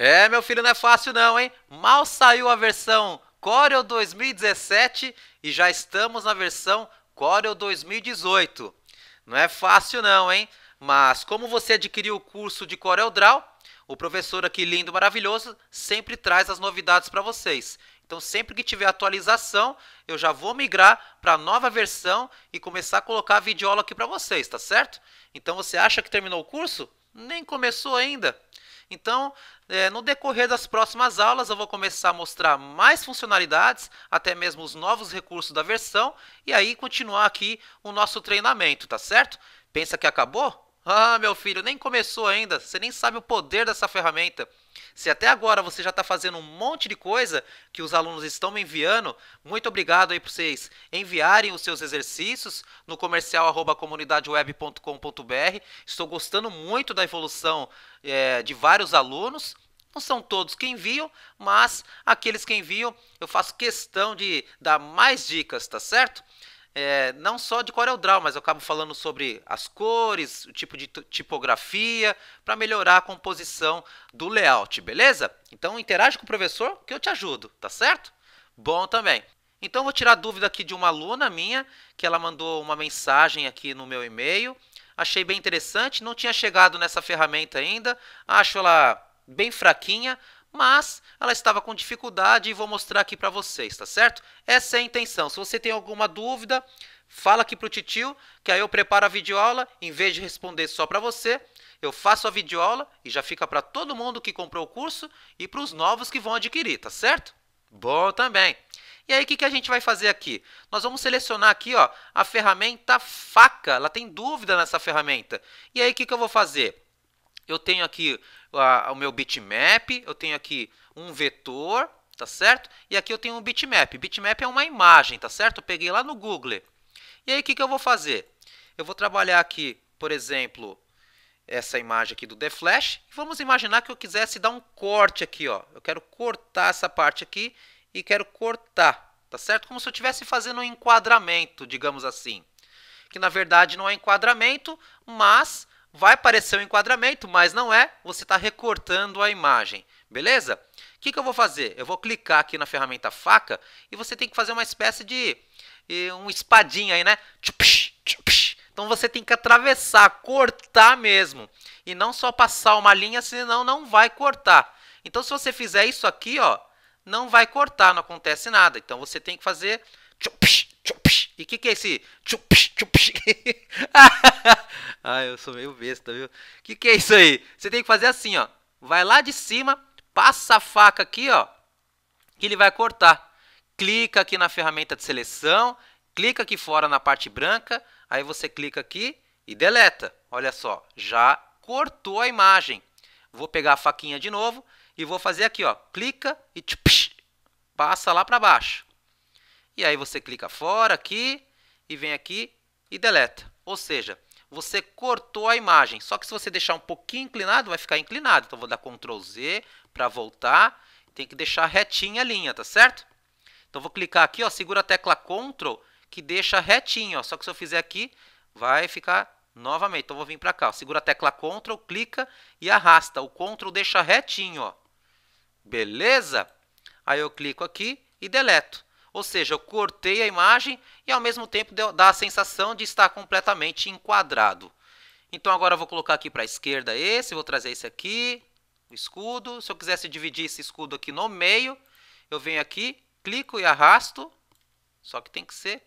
É, meu filho, não é fácil não, hein? Mal saiu a versão Corel 2017 e já estamos na versão Corel 2018. Não é fácil não, hein? Mas como você adquiriu o curso de Corel Draw, o professor aqui lindo, maravilhoso, sempre traz as novidades para vocês. Então, sempre que tiver atualização, eu já vou migrar para a nova versão e começar a colocar a videoaula aqui para vocês, tá certo? Então, você acha que terminou o curso? Nem começou ainda. Então, é, no decorrer das próximas aulas, eu vou começar a mostrar mais funcionalidades, até mesmo os novos recursos da versão, e aí continuar aqui o nosso treinamento, tá certo? Pensa que acabou? Ah, meu filho, nem começou ainda, você nem sabe o poder dessa ferramenta. Se até agora você já está fazendo um monte de coisa que os alunos estão me enviando, muito obrigado aí para vocês enviarem os seus exercícios no comercial comunidadeweb.com.br. Estou gostando muito da evolução é, de vários alunos. Não são todos que enviam, mas aqueles que enviam eu faço questão de dar mais dicas, tá certo? é, não só de CorelDRAW, é mas eu acabo falando sobre as cores, o tipo de tipografia, para melhorar a composição do layout, beleza? Então interage com o professor que eu te ajudo, tá certo? Bom também. Então vou tirar a dúvida aqui de uma aluna minha, que ela mandou uma mensagem aqui no meu e-mail. Achei bem interessante, não tinha chegado nessa ferramenta ainda, acho ela bem fraquinha, mas ela estava com dificuldade e vou mostrar aqui para vocês, tá certo? Essa é a intenção. Se você tem alguma dúvida, fala aqui para o titio, que aí eu preparo a videoaula, em vez de responder só para você, eu faço a videoaula e já fica para todo mundo que comprou o curso e para os novos que vão adquirir, tá certo? Bom também! E aí, o que, que a gente vai fazer aqui? Nós vamos selecionar aqui ó, a ferramenta faca. Ela tem dúvida nessa ferramenta. E aí, o que, que eu vou fazer? Eu tenho aqui a, o meu bitmap, eu tenho aqui um vetor, tá certo? E aqui eu tenho um bitmap. Bitmap é uma imagem, tá certo? Eu peguei lá no Google. E aí, o que, que eu vou fazer? Eu vou trabalhar aqui, por exemplo, essa imagem aqui do The Flash. Vamos imaginar que eu quisesse dar um corte aqui, ó. Eu quero cortar essa parte aqui e quero cortar, tá certo? Como se eu estivesse fazendo um enquadramento, digamos assim. Que na verdade não é enquadramento, mas Vai parecer um enquadramento, mas não é, você está recortando a imagem, beleza? O que, que eu vou fazer? Eu vou clicar aqui na ferramenta faca e você tem que fazer uma espécie de um espadinha aí, né? Então você tem que atravessar, cortar mesmo. E não só passar uma linha, senão não vai cortar. Então se você fizer isso aqui, ó, não vai cortar, não acontece nada. Então você tem que fazer... E o que, que é esse... eu sou meio besta, viu? Que que é isso aí? Você tem que fazer assim, ó. Vai lá de cima, passa a faca aqui, ó, que ele vai cortar. Clica aqui na ferramenta de seleção, clica aqui fora na parte branca, aí você clica aqui e deleta. Olha só, já cortou a imagem. Vou pegar a faquinha de novo e vou fazer aqui, ó, clica e tchupish, passa lá para baixo. E aí você clica fora aqui e vem aqui e deleta. Ou seja, você cortou a imagem. Só que se você deixar um pouquinho inclinado, vai ficar inclinado. Então, vou dar Ctrl Z para voltar. Tem que deixar retinha a linha, tá certo? Então, vou clicar aqui, ó, segura a tecla Ctrl, que deixa retinho. Ó. Só que se eu fizer aqui, vai ficar novamente. Então, vou vir para cá. Ó. Segura a tecla Ctrl, clica e arrasta. O Ctrl deixa retinho. Ó. Beleza? Aí eu clico aqui e deleto. Ou seja, eu cortei a imagem e ao mesmo tempo dá a sensação de estar completamente enquadrado. Então agora eu vou colocar aqui para a esquerda esse, vou trazer esse aqui, o escudo. Se eu quisesse dividir esse escudo aqui no meio, eu venho aqui, clico e arrasto. Só que tem que ser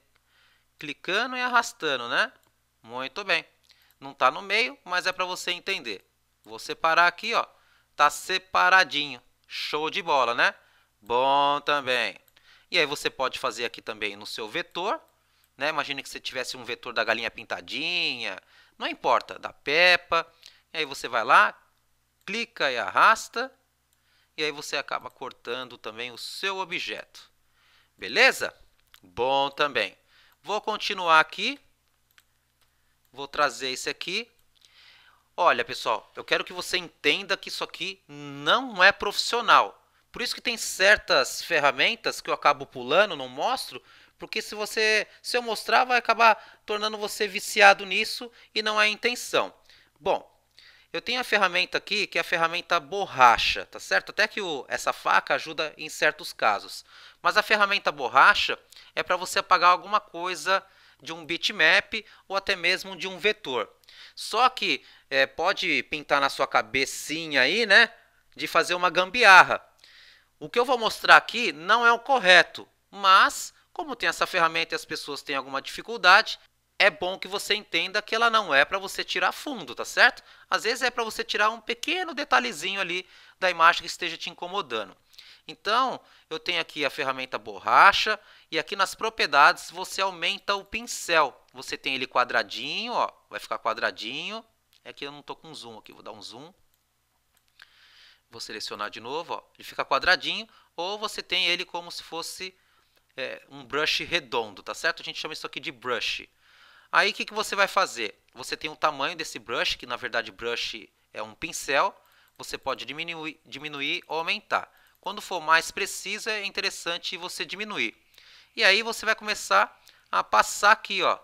clicando e arrastando, né? Muito bem. Não está no meio, mas é para você entender. Vou separar aqui, ó. Tá separadinho. Show de bola, né? Bom também. E aí você pode fazer aqui também no seu vetor, né? Imagina que você tivesse um vetor da galinha pintadinha, não importa, da Peppa. E aí você vai lá, clica e arrasta, e aí você acaba cortando também o seu objeto. Beleza? Bom também. Vou continuar aqui. Vou trazer esse aqui. Olha, pessoal, eu quero que você entenda que isso aqui não é profissional. Por isso que tem certas ferramentas que eu acabo pulando, não mostro, porque se você se eu mostrar vai acabar tornando você viciado nisso e não é a intenção. Bom, eu tenho a ferramenta aqui, que é a ferramenta borracha, tá certo? Até que o, essa faca ajuda em certos casos. Mas a ferramenta borracha é para você apagar alguma coisa de um bitmap ou até mesmo de um vetor. Só que é, pode pintar na sua cabecinha aí, né? De fazer uma gambiarra. O que eu vou mostrar aqui não é o correto, mas como tem essa ferramenta e as pessoas têm alguma dificuldade, é bom que você entenda que ela não é para você tirar fundo, tá certo? Às vezes é para você tirar um pequeno detalhezinho ali da imagem que esteja te incomodando. Então, eu tenho aqui a ferramenta borracha e aqui nas propriedades você aumenta o pincel. Você tem ele quadradinho, ó, vai ficar quadradinho. É que eu não estou com zoom aqui, vou dar um zoom. Vou selecionar de novo, ó, ele fica quadradinho, ou você tem ele como se fosse é, um brush redondo, tá certo? A gente chama isso aqui de brush. Aí o que, que você vai fazer? Você tem o tamanho desse brush, que na verdade brush é um pincel, você pode diminuir, diminuir ou aumentar. Quando for mais preciso, é interessante você diminuir. E aí você vai começar a passar aqui, ó,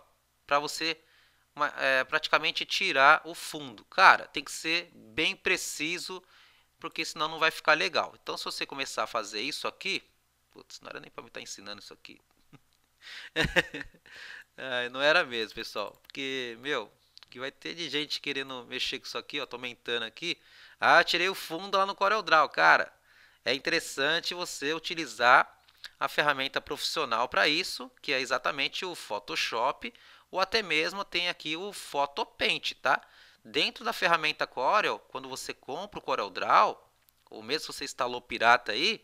para você é, praticamente tirar o fundo. Cara, tem que ser bem preciso porque senão não vai ficar legal. Então, se você começar a fazer isso aqui, putz, não era nem para me estar tá ensinando isso aqui. é, não era mesmo, pessoal, porque, meu, que vai ter de gente querendo mexer com isso aqui, ó, tô aumentando aqui. Ah, tirei o fundo lá no CorelDRAW, cara. É interessante você utilizar a ferramenta profissional para isso, que é exatamente o Photoshop, ou até mesmo tem aqui o Photopaint, tá? Dentro da ferramenta Corel, quando você compra o CorelDRAW, ou mesmo se você instalou pirata aí,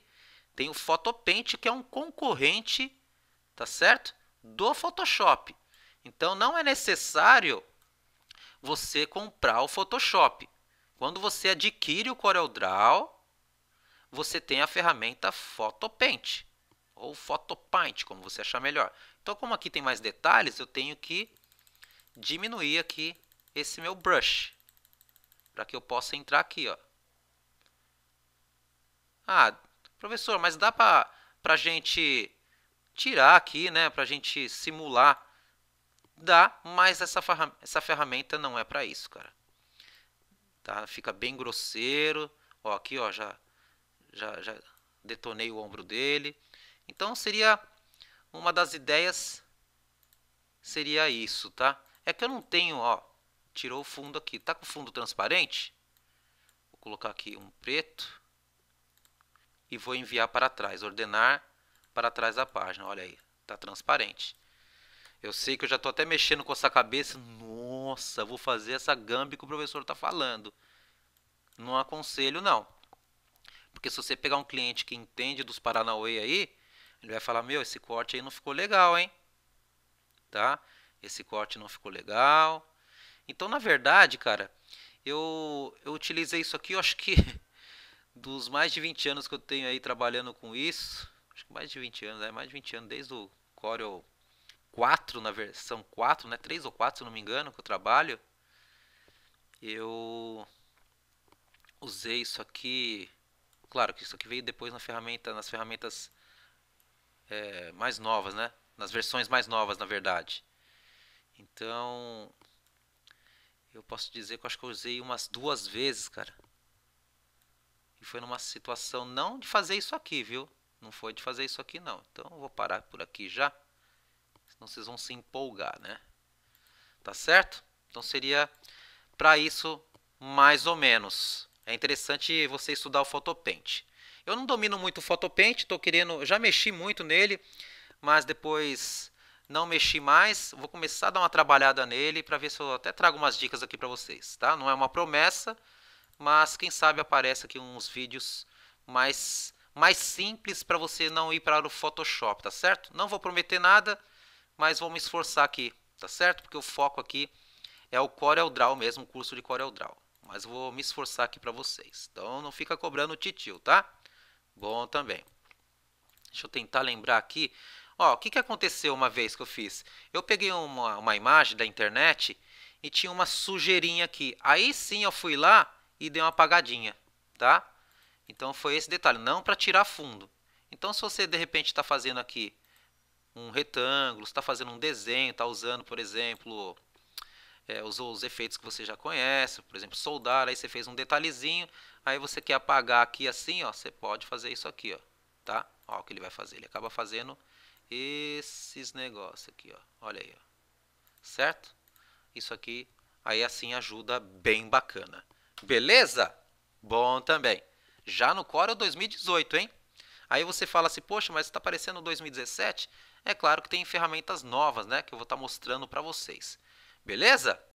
tem o Photopaint, que é um concorrente, tá certo? Do Photoshop. Então não é necessário você comprar o Photoshop. Quando você adquire o CorelDRAW, você tem a ferramenta Photopaint ou Photopaint, como você achar melhor. Então, como aqui tem mais detalhes, eu tenho que diminuir aqui esse meu brush. Para que eu possa entrar aqui, ó. Ah, professor, mas dá para pra gente tirar aqui, né? Pra gente simular. Dá, mas essa, ferramenta, essa ferramenta não é para isso, cara. Tá? Fica bem grosseiro. Ó, aqui, ó, já, já, já detonei o ombro dele. Então, seria uma das ideias seria isso, tá? É que eu não tenho, ó, tirou o fundo aqui. Tá com fundo transparente? Vou colocar aqui um preto e vou enviar para trás, ordenar para trás da página. Olha aí, tá transparente. Eu sei que eu já estou até mexendo com essa cabeça. Nossa, vou fazer essa gambi que o professor está falando. Não aconselho, não. Porque se você pegar um cliente que entende dos Paranauê aí, ele vai falar, meu, esse corte aí não ficou legal, hein? Tá? Esse corte não ficou legal. Então, na verdade, cara, eu, eu utilizei isso aqui, eu acho que dos mais de 20 anos que eu tenho aí trabalhando com isso, acho que mais de 20 anos, né? mais de 20 anos, desde o Corel 4, na versão 4, né? 3 ou 4, se não me engano, que eu trabalho, eu usei isso aqui, claro que isso aqui veio depois na ferramenta, nas ferramentas é, mais novas, né? Nas versões mais novas, na verdade. Então, eu posso dizer que eu acho que eu usei umas duas vezes, cara. E foi numa situação não de fazer isso aqui, viu? Não foi de fazer isso aqui, não. Então eu vou parar por aqui já. Senão vocês vão se empolgar, né? Tá certo? Então seria para isso mais ou menos. É interessante você estudar o Photopaint. Eu não domino muito o Photopaint, tô querendo, já mexi muito nele, mas depois não mexi mais, vou começar a dar uma trabalhada nele para ver se eu até trago umas dicas aqui para vocês, tá? Não é uma promessa, mas quem sabe aparece aqui uns vídeos mais mais simples para você não ir para o Photoshop, tá certo? Não vou prometer nada, mas vou me esforçar aqui, tá certo? Porque o foco aqui é o Corel é Draw mesmo, o curso de Corel é Draw, mas vou me esforçar aqui para vocês. Então não fica cobrando titio, tá? Bom também. Deixa eu tentar lembrar aqui Ó, o que, que aconteceu uma vez que eu fiz? Eu peguei uma, uma imagem da internet e tinha uma sujeirinha aqui. Aí sim eu fui lá e dei uma apagadinha, tá? Então foi esse detalhe, não para tirar fundo. Então se você de repente está fazendo aqui um retângulo, está fazendo um desenho, está usando, por exemplo, é, usou os efeitos que você já conhece, por exemplo, soldar, aí você fez um detalhezinho, aí você quer apagar aqui assim, ó, você pode fazer isso aqui, ó, tá? Ó, o que ele vai fazer, ele acaba fazendo esses negócios aqui, ó. Olha aí, ó. Certo? Isso aqui aí assim ajuda bem bacana. Beleza? Bom também. Já no Corel é 2018, hein? Aí você fala assim, poxa, mas está aparecendo 2017? É claro que tem ferramentas novas, né? Que eu vou estar tá mostrando para vocês. Beleza?